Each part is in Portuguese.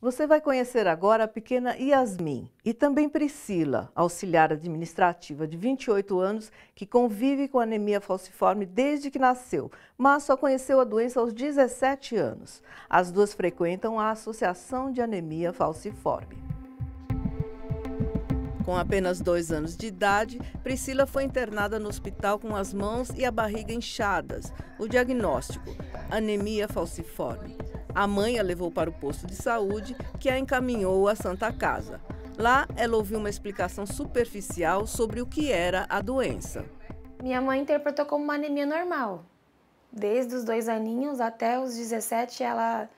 Você vai conhecer agora a pequena Yasmin e também Priscila, auxiliar administrativa de 28 anos, que convive com anemia falciforme desde que nasceu, mas só conheceu a doença aos 17 anos. As duas frequentam a Associação de Anemia Falciforme. Com apenas dois anos de idade, Priscila foi internada no hospital com as mãos e a barriga inchadas. O diagnóstico: anemia falciforme. A mãe a levou para o posto de saúde, que a encaminhou à Santa Casa. Lá, ela ouviu uma explicação superficial sobre o que era a doença. Minha mãe interpretou como uma anemia normal. Desde os dois aninhos até os 17, ela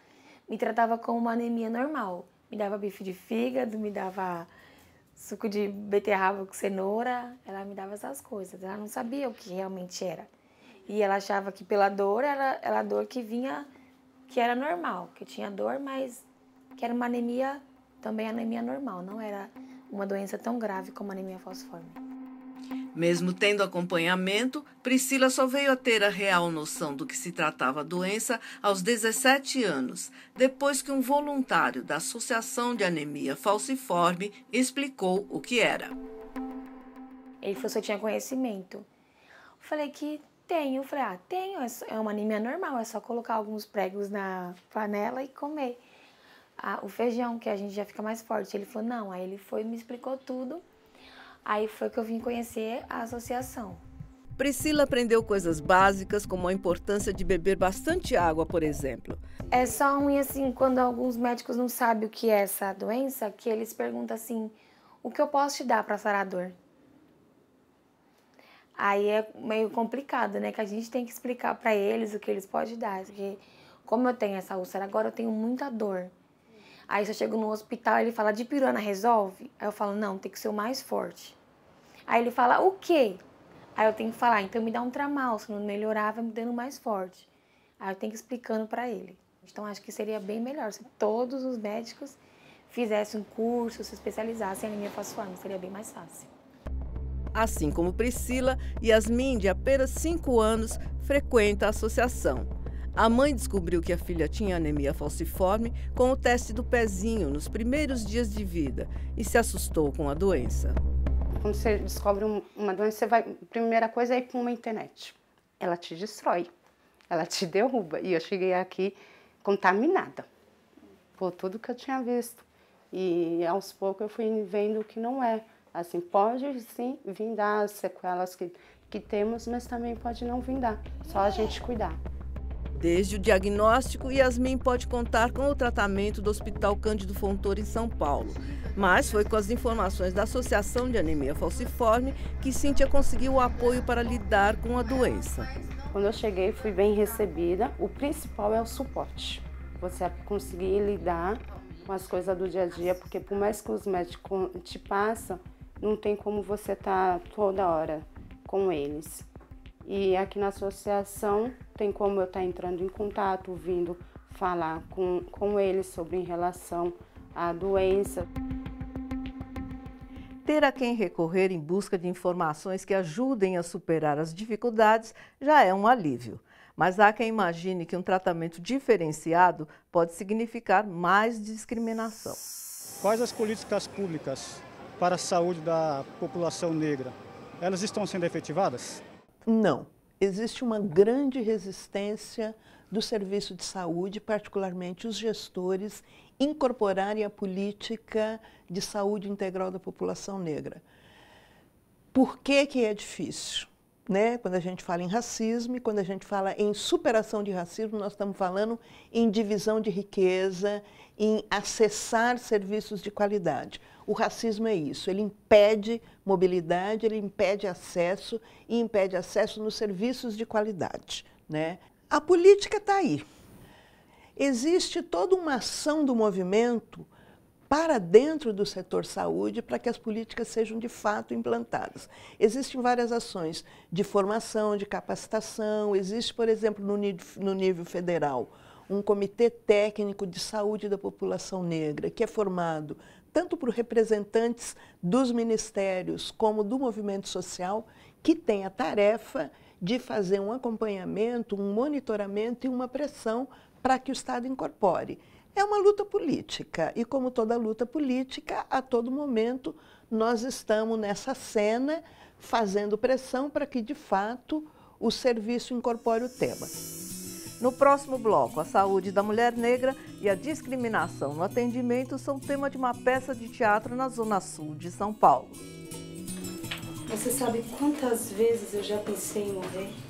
me tratava como uma anemia normal. Me dava bife de fígado, me dava suco de beterraba com cenoura, ela me dava essas coisas. Ela não sabia o que realmente era. E ela achava que pela dor, era, era a dor que vinha que era normal, que tinha dor, mas que era uma anemia, também anemia normal, não era uma doença tão grave como a anemia falciforme. Mesmo tendo acompanhamento, Priscila só veio a ter a real noção do que se tratava a doença aos 17 anos, depois que um voluntário da Associação de Anemia Falciforme explicou o que era. Ele falou se eu tinha conhecimento. Eu falei que tenho. Eu falei, ah, tenho. É, é uma anemia normal, é só colocar alguns pregos na panela e comer. Ah, o feijão, que a gente já fica mais forte. Ele falou, não. Aí ele foi me explicou tudo. Aí foi que eu vim conhecer a associação. Priscila aprendeu coisas básicas, como a importância de beber bastante água, por exemplo. É só ruim, assim, quando alguns médicos não sabem o que é essa doença, que eles perguntam assim, o que eu posso te dar para sarar a dor? Aí é meio complicado, né? Que a gente tem que explicar para eles o que eles podem dar. Porque como eu tenho essa úlcera agora, eu tenho muita dor. Aí se eu chego no hospital, ele fala, de piruana resolve? Aí eu falo, não, tem que ser o mais forte. Aí ele fala, o quê? Aí eu tenho que falar, então me dá um tramal, se não melhorar, vai me dando mais forte. Aí eu tenho que explicando para ele. Então acho que seria bem melhor se todos os médicos fizessem um curso, se especializassem em anemia falciforme, seria bem mais fácil. Assim como Priscila, Yasmin, de apenas 5 anos, frequenta a associação. A mãe descobriu que a filha tinha anemia falciforme com o teste do pezinho nos primeiros dias de vida e se assustou com a doença. Quando você descobre uma doença, você vai, a primeira coisa é ir para uma internet. Ela te destrói, ela te derruba. E eu cheguei aqui contaminada por tudo que eu tinha visto. E aos poucos eu fui vendo que não é Assim, pode sim vir dar as sequelas que, que temos, mas também pode não vir dar, só a gente cuidar. Desde o diagnóstico, Yasmin pode contar com o tratamento do Hospital Cândido Fontoura em São Paulo. Mas foi com as informações da Associação de Anemia Falciforme que Cíntia conseguiu o apoio para lidar com a doença. Quando eu cheguei, fui bem recebida. O principal é o suporte. Você é conseguir lidar com as coisas do dia a dia, porque por mais que os médicos te passam, não tem como você estar tá toda hora com eles. E aqui na associação tem como eu estar tá entrando em contato, vindo falar com, com eles sobre em relação à doença. Ter a quem recorrer em busca de informações que ajudem a superar as dificuldades já é um alívio. Mas há quem imagine que um tratamento diferenciado pode significar mais discriminação. Quais as políticas públicas para a saúde da população negra, elas estão sendo efetivadas? Não. Existe uma grande resistência do serviço de saúde, particularmente os gestores, incorporarem a política de saúde integral da população negra. Por que, que é difícil? né? quando a gente fala em racismo e quando a gente fala em superação de racismo, nós estamos falando em divisão de riqueza, em acessar serviços de qualidade. O racismo é isso, ele impede mobilidade, ele impede acesso e impede acesso nos serviços de qualidade. Né? A política está aí. Existe toda uma ação do movimento para dentro do setor saúde para que as políticas sejam de fato implantadas. Existem várias ações de formação, de capacitação, existe, por exemplo, no nível, no nível federal, um comitê técnico de saúde da população negra, que é formado tanto por representantes dos ministérios como do movimento social, que tem a tarefa de fazer um acompanhamento, um monitoramento e uma pressão para que o Estado incorpore. É uma luta política e, como toda luta política, a todo momento nós estamos nessa cena fazendo pressão para que, de fato, o serviço incorpore o tema. No próximo bloco, a saúde da mulher negra e a discriminação no atendimento são tema de uma peça de teatro na Zona Sul de São Paulo. Você sabe quantas vezes eu já pensei em morrer?